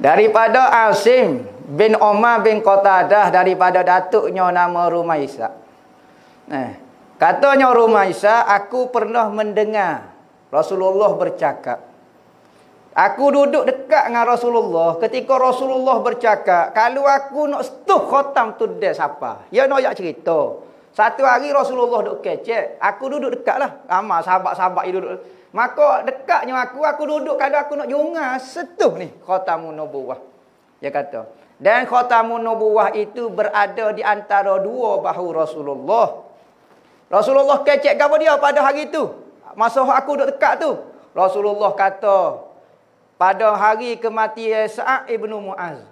daripada Asim bin Omar bin Qatadah daripada datuknya nama Rumaisa. Nah, eh, katanya Rumaisa, aku pernah mendengar Rasulullah bercakap. Aku duduk dekat dengan Rasulullah ketika Rasulullah bercakap, kalau aku nak stuh khatam tu dia siapa? Ya nak yak cerita. Satu hari Rasulullah duk kecek, aku duduk dekatlah. Ramai sahabat-sahabat duduk. Dekat. Maka dekatnya aku, aku duduk kadang aku nak jungah setuh ni khatamu nubuwah. Dia kata. Dan khatamu nubuwah itu berada di antara dua bahu Rasulullah. Rasulullah kecek gapo dia pada hari itu? Masa aku duduk dekat tu. Rasulullah kata pada hari kematian Sa'ad ibnu Mu'az.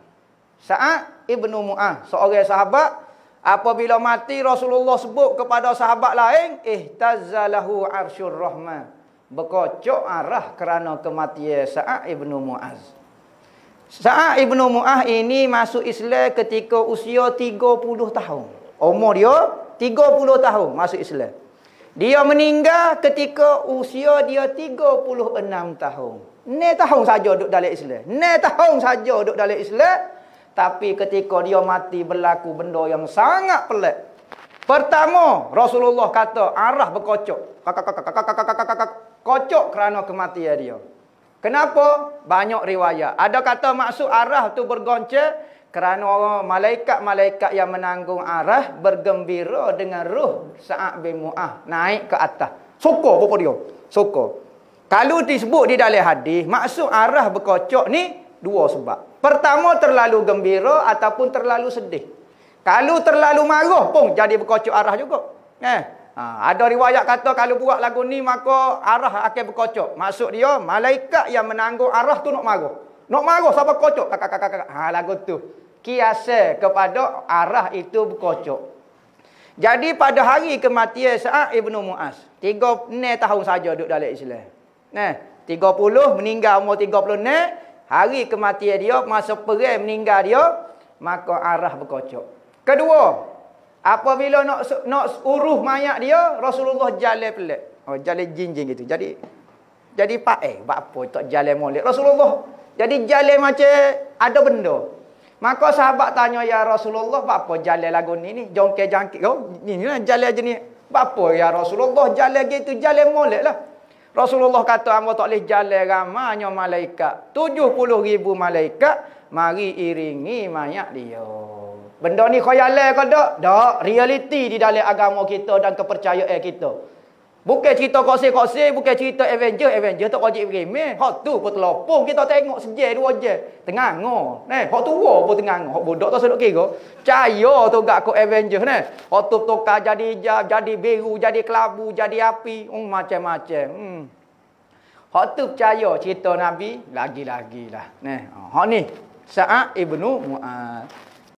Sa'ad ibnu Mu'az, seorang sahabat apabila mati Rasulullah sebut kepada sahabat lain, ihtazzalahu arsyur rahman berkocok arah kerana kematian Sa'ad ibn Mu'az. Sa'ad ibn Mu'az ini masuk Islam ketika usia 30 tahun. Umur dia 30 tahun masuk Islam. Dia meninggal ketika usia dia 36 tahun. Ne tahun saja duduk dalam Islam. Ne tahun saja duduk dalam Islam. Tapi ketika dia mati berlaku benda yang sangat pelik. Pertama, Rasulullah kata arah berkocok terkecoh kerana kematian dia. Kenapa? Banyak riwayat. Ada kata maksud arah tu bergonca kerana malaikat-malaikat yang menanggung arah bergembira dengan ruh Sa'ad bin Mu'ah naik ke atas. Sokor apa dia? Sokor. Kalau disebut di dalam hadis, maksud arah berkocok ni dua sebab. Pertama terlalu gembira ataupun terlalu sedih. Kalau terlalu marah pun jadi berkocok arah juga. Eh, Ha, ada riwayat kata kalau buat lagu ni maka arah akan berkocok. Maksud dia malaikat yang menanggung arah tu nak marah. Nak marah siapa kocok? Kak kak kak. Ha lagu tu. Kiasa kepada arah itu berkocok. Jadi pada hari kematian Sa'ad bin Mu'az, 36 tahun saja duduk dalam Islam. Nah, 30 meninggal umur 36, hari kematian dia masa perang meninggal dia, maka arah berkocok. Kedua, Apabila nak nak uruh mayat dia, Rasulullah jalan pelik. Oh, jalan jinjing gitu. Jadi jadi pak eh, buat apa tak jalan molek. Rasulullah jadi jalan macam ada benda. Maka sahabat tanya ya Rasulullah, buat apa jalan lagu ni ni? Jongke jangkit kau. Oh, ni ni lah jalan jenis. Buat apa ya Rasulullah jalan gitu, jalan molek lah. Rasulullah kata hamba tak boleh jalan ramanya malaikat. 70 ribu malaikat mari iringi mayat dia. Benda ni khayalan eh, ke tak? Tak, realiti di dalam agama kita dan kepercayaan kita. Bukan cerita kosi-kosi, bukan cerita Avenger, Avenger tak wajib game. Hak tu pun terlopong kita tengok seje dua je. Tengah ngo. Neh, hak tu wo pun tengah ngo. Hak bodoh tak sedok kira. Cahaya tu gak ko Avenger neh. Hak tu toka jadi jab, jadi biru, jadi kelabu, jadi api, um macam-macam. Hmm. Hak tu percaya cerita Nabi lagi-lagilah. Neh, hak ni Sa'ad ibnu Mu'adz.